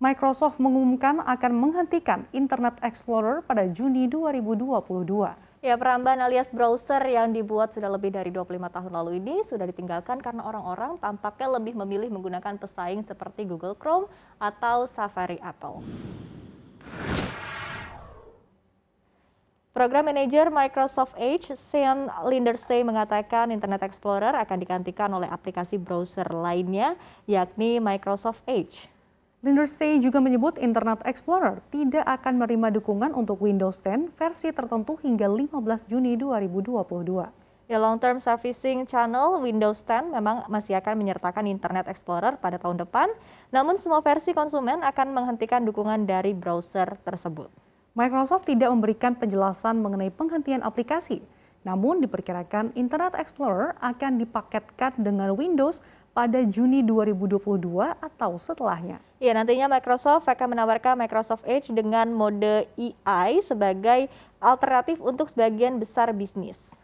Microsoft mengumumkan akan menghentikan Internet Explorer pada Juni 2022. Ya, perambahan alias browser yang dibuat sudah lebih dari 25 tahun lalu ini sudah ditinggalkan karena orang-orang tampaknya lebih memilih menggunakan pesaing seperti Google Chrome atau Safari Apple. Program Manager Microsoft Edge, Sean Lindersay mengatakan Internet Explorer akan digantikan oleh aplikasi browser lainnya, yakni Microsoft Edge. Lindersay juga menyebut Internet Explorer tidak akan menerima dukungan untuk Windows 10 versi tertentu hingga 15 Juni 2022. Ya, long term servicing channel Windows 10 memang masih akan menyertakan Internet Explorer pada tahun depan, namun semua versi konsumen akan menghentikan dukungan dari browser tersebut. Microsoft tidak memberikan penjelasan mengenai penghentian aplikasi, namun diperkirakan Internet Explorer akan dipaketkan dengan Windows pada Juni 2022 atau setelahnya. Ya, nantinya Microsoft akan menawarkan Microsoft Edge dengan mode AI e sebagai alternatif untuk sebagian besar bisnis.